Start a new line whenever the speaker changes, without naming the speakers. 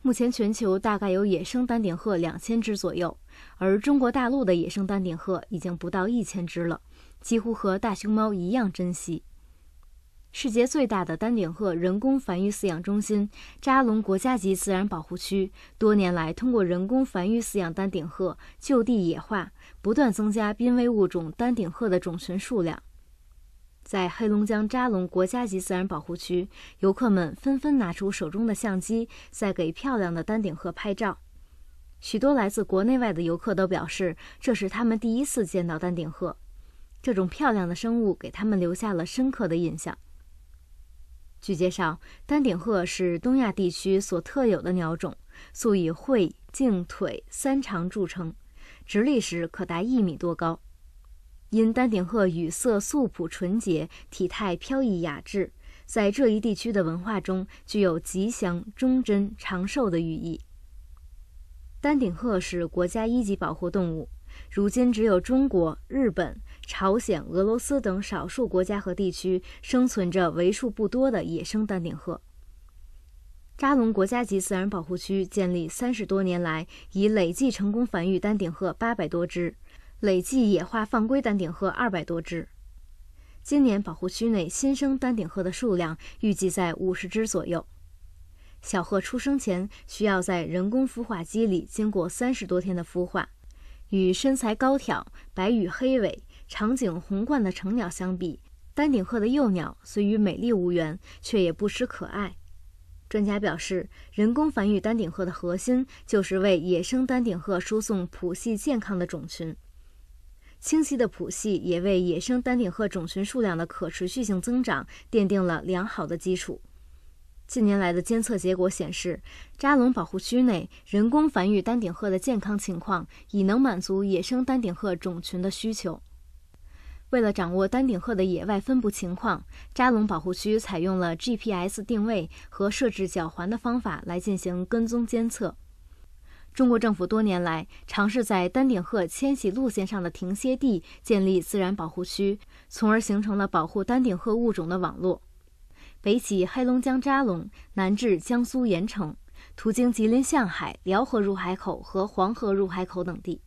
目前全球大概有野生丹顶鹤两千只左右，而中国大陆的野生丹顶鹤已经不到一千只了，几乎和大熊猫一样珍惜。世界最大的丹顶鹤人工繁育饲养中心——扎龙国家级自然保护区，多年来通过人工繁育饲养丹顶鹤、就地野化，不断增加濒危物种丹顶鹤的种群数量。在黑龙江扎龙国家级自然保护区，游客们纷纷拿出手中的相机，在给漂亮的丹顶鹤拍照。许多来自国内外的游客都表示，这是他们第一次见到丹顶鹤，这种漂亮的生物给他们留下了深刻的印象。据介绍，丹顶鹤是东亚地区所特有的鸟种，素以喙、颈、腿三长著称，直立时可达一米多高。因丹顶鹤羽色素朴纯洁，体态飘逸雅致，在这一地区的文化中具有吉祥、忠贞、长寿的寓意。丹顶鹤是国家一级保护动物，如今只有中国、日本、朝鲜、俄罗斯等少数国家和地区生存着为数不多的野生丹顶鹤。扎龙国家级自然保护区建立三十多年来，已累计成功繁育丹顶鹤八百多只。累计野化放归丹顶鹤二百多只，今年保护区内新生丹顶鹤的数量预计在五十只左右。小鹤出生前需要在人工孵化机里经过三十多天的孵化。与身材高挑、白羽黑尾、长颈红冠的成鸟相比，丹顶鹤的幼鸟虽与美丽无缘，却也不失可爱。专家表示，人工繁育丹顶鹤的核心就是为野生丹顶鹤输送谱系健康的种群。清晰的谱系也为野生丹顶鹤种群数量的可持续性增长奠定了良好的基础。近年来的监测结果显示，扎龙保护区内人工繁育丹顶鹤的健康情况已能满足野生丹顶鹤种群的需求。为了掌握丹顶鹤的野外分布情况，扎龙保护区采用了 GPS 定位和设置脚环的方法来进行跟踪监测。中国政府多年来尝试在丹顶鹤迁徙路线上的停歇地建立自然保护区，从而形成了保护丹顶鹤物种的网络，北起黑龙江扎龙，南至江苏盐城，途经吉林向海、辽河入海口和黄河入海口等地。